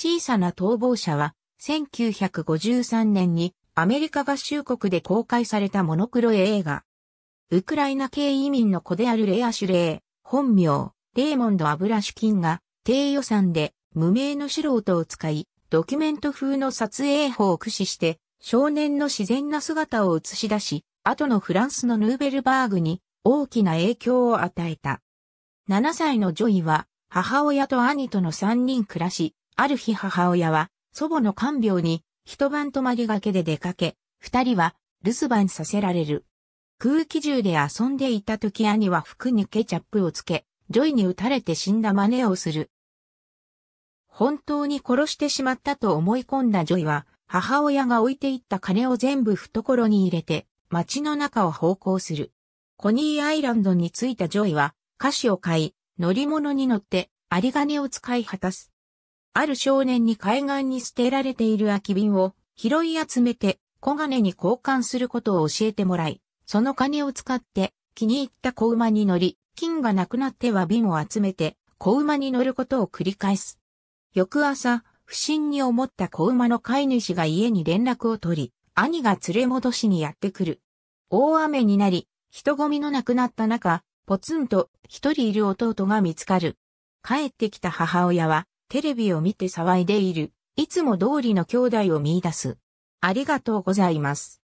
小さな逃亡者は、1953年にアメリカ合衆国で公開されたモノクロ映画。ウクライナ系移民の子であるレア・シュレー、本名、レーモンド・アブラシュキンが、低予算で無名の素人を使い、ドキュメント風の撮影法を駆使して、少年の自然な姿を映し出し、後のフランスのヌーベルバーグに大きな影響を与えた。7歳のジョイは母親と兄との3人暮らし、ある日母親は祖母の看病に一晩泊まりがけで出かけ、二人は留守番させられる。空気銃で遊んでいた時兄は服にケチャップをつけ、ジョイに撃たれて死んだ真似をする。本当に殺してしまったと思い込んだジョイは、母親が置いていった金を全部懐に入れて、街の中を奉公する。コニーアイランドに着いたジョイは、菓子を買い、乗り物に乗って、有り金を使い果たす。ある少年に海岸に捨てられている空き瓶を拾い集めて小金に交換することを教えてもらい、その金を使って気に入った小馬に乗り、金がなくなっては瓶を集めて子馬に乗ることを繰り返す。翌朝、不審に思った小馬の飼い主が家に連絡を取り、兄が連れ戻しにやってくる。大雨になり、人混みのなくなった中、ぽつんと一人いる弟が見つかる。帰ってきた母親は、テレビを見て騒いでいる、いつも通りの兄弟を見出す。ありがとうございます。